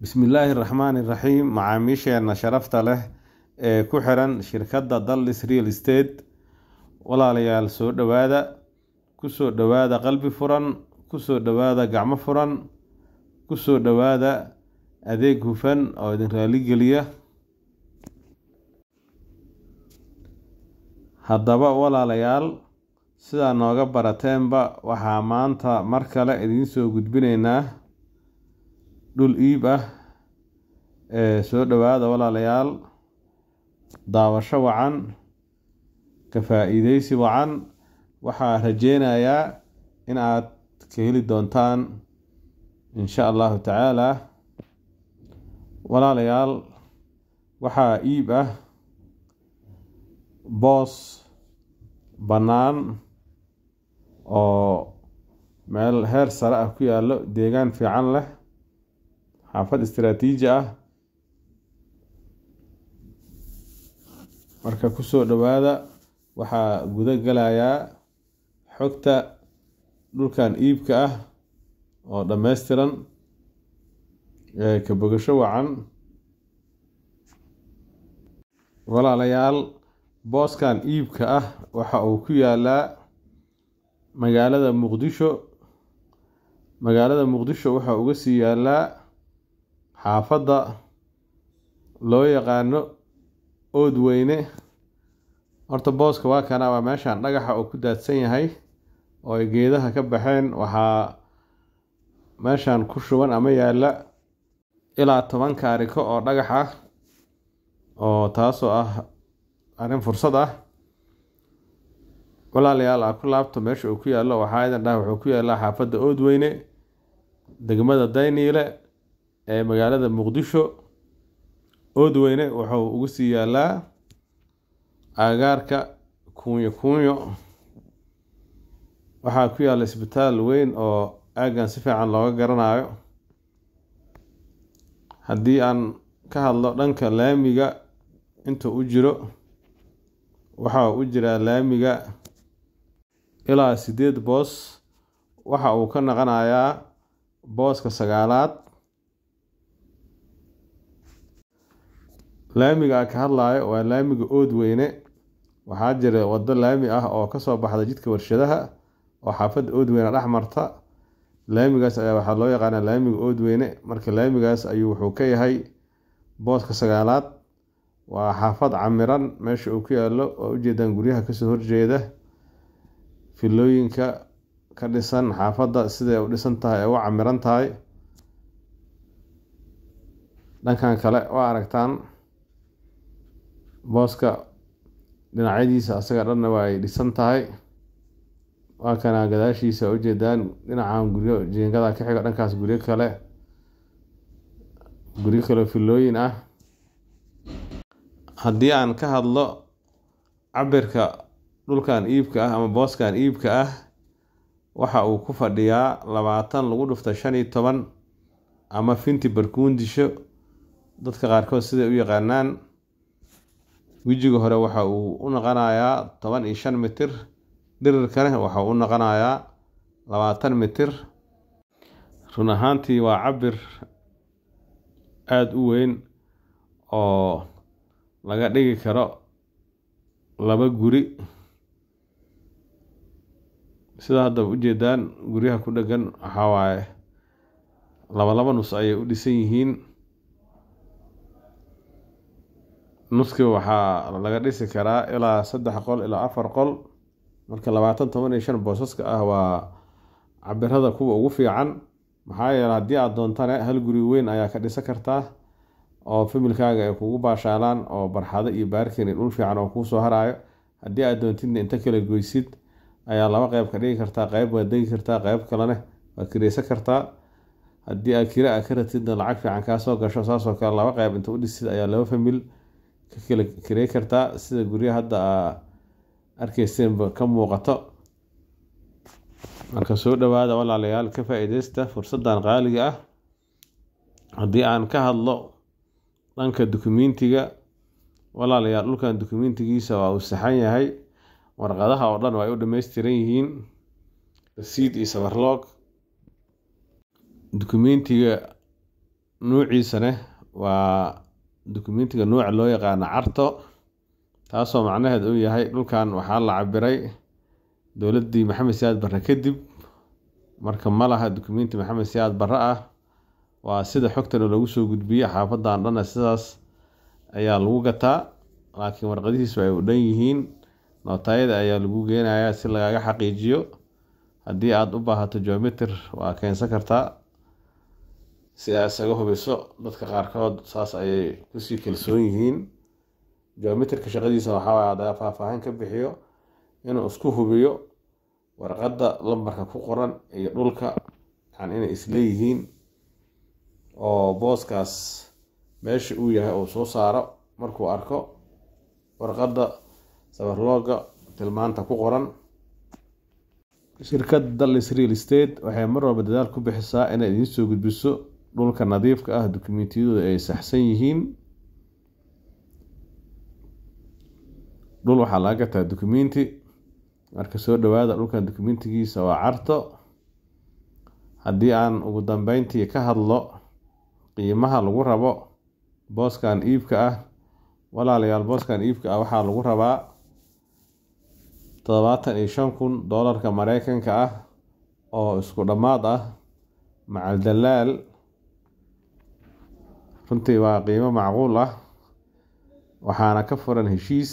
bismillaahi raxmaani raxiim macaamiisheena sharafta leh ee ku xiran shirkadda dallis real estate walaalayaal soo dhowaada kusoo dhowaada qalbi furan kusoo dhowaada gacmo furan kusoo dhowaada adeeg hufan oo idin raaligeliya haddaba walaalayaal sidaa nooga barateenba waxaa maanta mar kale idiin soo gudbinaynaa dhul iib ah ee soo dhowaada walaalayaal daawasho wacan ka faa wacan waxaa rajeynayaa in aad ka heli doontaan insha allahu tacaalaa walaalayaal waxaa iib ah boos bannaan oo meel heer sare ah ku yaallo deegaan fiican leh xaafad istiraatiiji ah marka kusoo dhawaada waxaa guda galayaa xogta dhulkan iibka ah oo dhammaystiran ka bogasho wacan walaalayaal booskan iibka ah waxa uu ku yaalaa magaalada muqdisho magaalada muqdisho waxa uga sii yaalaa xaafadda loo yaqaano oodweyne horta booska waa kana waa meeshaan dhagaxa oo ku daadsan yahay oo ay geedaha ka baxeen waxaa meeshaan ku shuban ama yaalla ilaa toban kaariko oo dhagax ah oo taasoo ah arrin fursad ah walaalayaal aa ah ku laabto meesha uu ku yaallo waxaa idan dhaha wuxuu ku yaallaa xaafadda oodweyne degmada dayniile ee magaalada muqdisho oodweyne wuxuu ugu sii yaalaa agagaarka kunyo kunyo waxaa ku yaalla isbitaal weyn oo aaggan si fiican looga garanayo haddii aan ka hadlo dhanka laamiga inta u jiro waxaa u jiraa laamiga ilaa siddeed boos waxa uu ka naqanayaa booska sagaalaad laamiga ka hadlaayo waa laamiga oodweyne waxaa jira waddo laami ah oo kasoo baxda jidka warshadaha oo xaafadda oodweyne dhex marta laamigaas ayaa waxaa loo yaqaanaa laamiga oodweyne marka laamigaas ayuu wuxuu ka yahay booska sagaalaad waa xaafad camiran meesha uu ku yaalo oo ujeedaan guryaha kasoo horjeeda filooyinka ka dhisan xaafadda siday u dhisan tahay ee u camiran tahay dhankan kale waa aragtaan booska dhinacyadiisa asaga dhanna waa ay dhisan tahay waa kana gadaashiisa ujeedaan dhinacan guryo jiingada ka xiga dhankaas guryo kale guryo kaleo filooyin ah haddii aan ka hadlo cabirka dhulkan iibka ah ama booskan iibka ah waxa uu ku fadhiyaa labaatan lagu dhufta shan iyo toban ama finti barkuundisho dadka qaarkood siday u yaqaanaan wejiga hore waxa uu u noqonayaa toban iyo shan mitir dirirkane waxa uu u noqonayaa labaatan mitir run ahaantii waa cabir aada u weyn oo laga dhigi karo laba guri sidaa haddaba ujeedaan guryaha ku dhegan waxaa waaye laba laba nus ayay u dhisan yihiin nuskiba waxaa laga dhisi karaa ilaa saddex qol ilaa afar qol marka labaatan toban iyo shan boosaska ah waa cabirada kuwa ugu fiican maxaa yeele haddii aad doontane hal guri weyn ayaa ka dhisan kartaa oo familkaaga ay kugu baashaalaan oo barxado iyo baarkeni dhul fiican oo kuu soo haraayo haddii aad doontidna inta kala goysid ayaa laba qeyb ka dhigi kartaa qeyb waad degi kartaa qeyb kalena waad kiraysan kartaa haddii aad kira a ka ratidna lacag fiican kaasoo gasho saasoo kale laba qeyb inta u dhisid ayaa laba famil ka kala karey kartaa sida guryo hadda aa ah, arkeyseenba ka muuqato marka soo dhawaada walaalayaal ka faa-iideysta fursaddan qaaliga ah haddii aan ka hadlo dhanka dokumentiga walaalayaal dhulkan dokumentigiisa waa uu saxan yahay warqadaha oo dhan waa ay u dhammaystiran yihiin rasiid iyo sabarloog dokumentiga nuuciisana waa dukumentiga nooca loo yaqaano carto taasoo macnaheed u yahay dhulkan waxaa la cabiray dowladdii maxamed siyaad barre kadib marka ma laha dukumenti maxamed siyaad barre ah waa sida xogtana lagu soo gudbiye xaafadan dhanna sidaas ayaa lagu gataa laakiin warqadihiisu ay u dhan yihiin nootaayada ayaa lagu geenayaa si lagaaga xaqiijiyo haddii aada u baahato geometr waa keensan kartaa si sidaa isaga hubiso dadka qaarkood saas ayay kusii kalsoon yihiin geometrka shaqadiisa waxaa adaa faahfaahin ka bixiyo inuu isku hubiyo warqadda lambarka ku qoran iyo dhulka yani inay isleeyihiin oo booskaas meesha uu yahay uu soo saaro markuu arko warqadda sabarlooga tilmaanta ku qoran shirkadda dallis real state waxay mar walba dadaal ku bixisaa inay idiin soo gudbiso dhulka nadiifka ah dukumentiyadooda ay saxsan yihiin dhul waxaa laga gataa dukumenti marka soo dhawaada dhulkan dokumentigiisa waa carto haddii aan ugu dambeyntii ka hadlo qiimaha lagu rabo booskan iibka ah walaalayaal booskan iibka ah waxaa lagu rabaa todobaatan iyo shan kun doolarka mareykanka ah oo isku dhammaad ah macal runtii waa qiimo macquul ah waxaana ka furan heshiis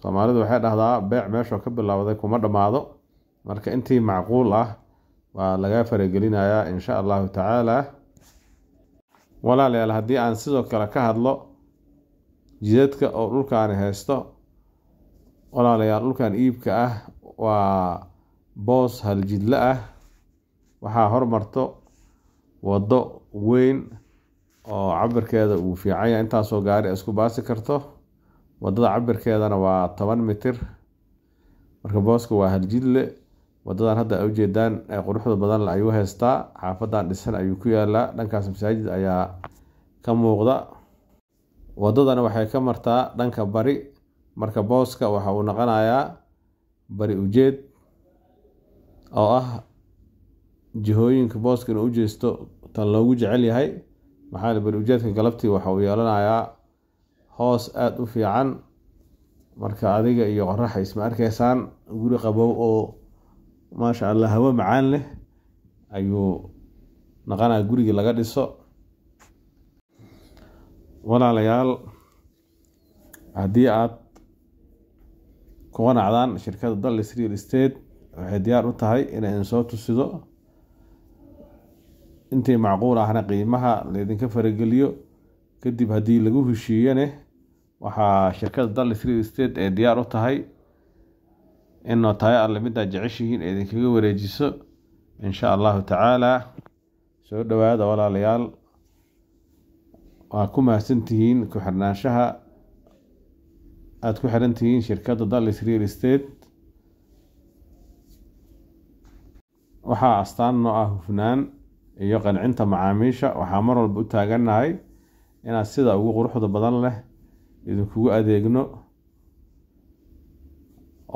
soomaalidu waxay dhahdaa beec meeshuu ka bilowday kuma dhammaado marka intii macquul ah waa laga faragelinayaa insha allahu tacaala walaalayaal haddii aan sidoo kale ka hadlo jidadka oo dhulkaani haysto walaalayaal dhulkan iibka ah waa boos haljidlo ah waxaa hormarto waddo weyn oo cabirkeeda uu fiican yahay intaasoo gaari isku baasi karto wadada cabirkeedana waa toban mitir marka booska waa haljidle wadadan hadda ujeedaan ee quruxda badan le ayuu haystaa xaafadan dhisan ayuu ku yaalaa dhankaas masaajid ayaa ka muuqda wadadana waxay ka martaa dhanka bari marka booska waxa uu noqonayaa bari ujeed oo ah jihooyinka booska inuu u jeesto tan loogu jecel yahay maxaa bari ujeedka galabtii waxa uu yeelanayaa hoos aada u fiican marka adiga iyo qoraxa isma arkaysaan guri qabow oo maasha allah hawo macaan leh ayuu naqanaa gurigii laga dhiso walaalayaal haddii aad ku qanacdaan shirkadda dallis real state waxay diyaar u tahay inay soo tusido intii macquul ahna qiimaha laydinka farageliyo kadib haddii lagu heshiiyane waxaa shirkada dallas real state ay diyaar u tahay in nootayo alle midaa ah jeceshihiin idinkaga wareejiso insha allahu tacaala soo dhowaada walaalayaal waa ku mahadsantihiin ku xirnaanshaha aada ku xiran tihiin shirkadda dallas real state waxaa astaan noo ah hufnaan iyo qancinta macaamiisha waxaa mar walba u taagannahay inaad sida ugu quruxda badan leh idinkugu adeegno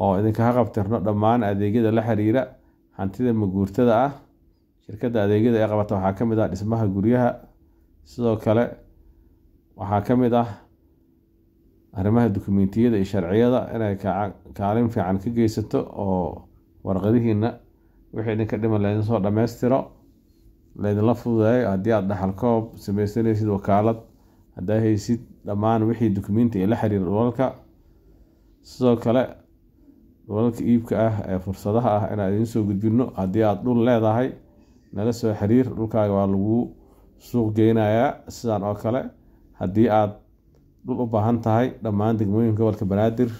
oo idinkaga qabtirno dhammaan adeegyada la xiriira hantida maguurtada ah shirkadda adeegyada ee qabata waxaa ka mid ah dhismaha guryaha sidoo kale waxaa ka mid ah arrimaha dukumentiyada iyo sharciyada inay kaalin fiican ka geysato oo warqadihiina wixii idinka dhiman laydin soo dhammaystiro laydinla fududayo haddii aad dhaxalkoob samaysanaysid wakaalad haddaa haysid dhammaan wixii dukumiinti ee la xiriira dhulalka sidoo kale dhulalka iibka ah ee fursadaha ah inaan idiin soo gudbinno haddii aad dhul leedahay nala soo xiriir dhulkaaga waa lagu suuq geynayaa sidaan oo kale haddii aad dhul u baahan tahay dhammaan degmooyinka gobolka banaadir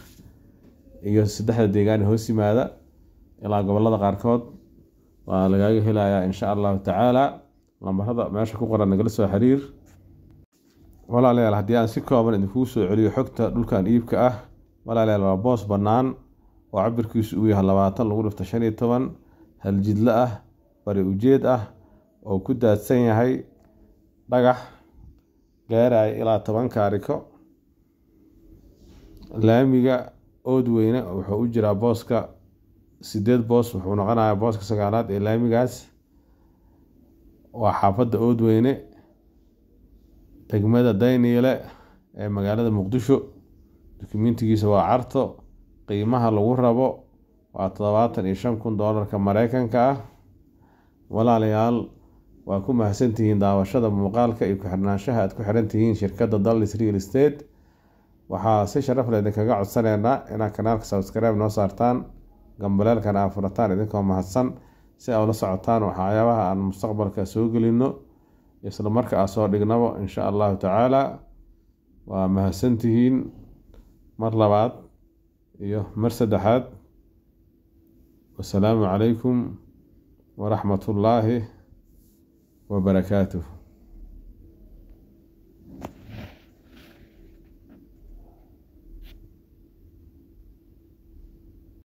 iyo saddexda deegaan hoos yimaada ilaa gobolada qaarkood waa lagaaga helayaa insha allahu tacaala lambarada meesha ku qoran nagala soo xiriir walaalayaal haddii aan si kooban idinkugu soo celiyo xogta dhulkan iibka ah walaalayaal waa boos bannaan oo cabirkiisu uu yahay labaatan lagu dhifto shan iyo toban haljidlo ah bari ujeed ah oo ku daadsan yahay dhagax gaaraya ilaa toban kaariko laamiga ood weyne wuxuu u jiraa booska sideed boos wuxuu noqonayaa booska sagaalaad ee laamigaas waa xaafadda oodweyne degmada dayniile ee magaalada muqdisho dokumentigiisa waa carto qiimaha lagu rabo waa toddobaatan iyo shan kun doolarka mareykanka ah walaalayaal waa ku mahadsantihiin daawashada muuqaalka iyo kuxirnaanshaha aada ku xiran tihiin shirkadda dallis real estate waxaa si sharaf leh idinkaga codsanaynaa inaad kanaalka subscribe noo saartaan gambaleelkan aa furataan idinkoo mahadsan si aa ula socotaan waxyaabaha aan mustaqbalka soo gelino islamarka aa soo dhignabo insha allahu tacaala waa mahadsantihiin mar labaad iyo mar saddexaad wasalaamu calaykum waraxmatullaahi barakaatuh